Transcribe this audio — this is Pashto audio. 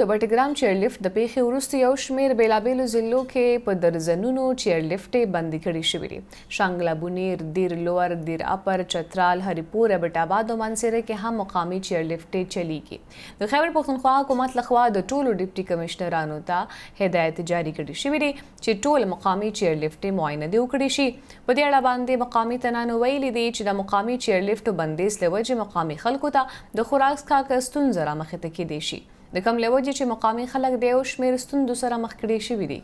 د بټګرام چیرلیفټ د پیښې وروسته یو شمیر بیلابیلو ضلعو کې په درزنونو چیرلیفټې بندي کړې شوې دي شانګلا بونیر دیر لوور دیر اپر چترال هریپور بټ آباد او منصیره کې هم مقامی چیرلیفټې چلیږي د خیبر پښتونخوا حکومت لخوا د ټولو ډیپټي کمشنرانو ته هدایت جاری کړې شوې دي چې ټول مقامی چیرلیفټې معاینه دي وکړي شي په دې اړه باندې مقامی تنانو ویلي دي چې د مقامی چیرلیفټو بندیز له وجې مقامی خلکو ته د خوراک څښاک ستونزه رامخته کېدای شي د کم لوجې چې مقامی خلک د یو شمیر ستوندو سره مخ کړي شوي دي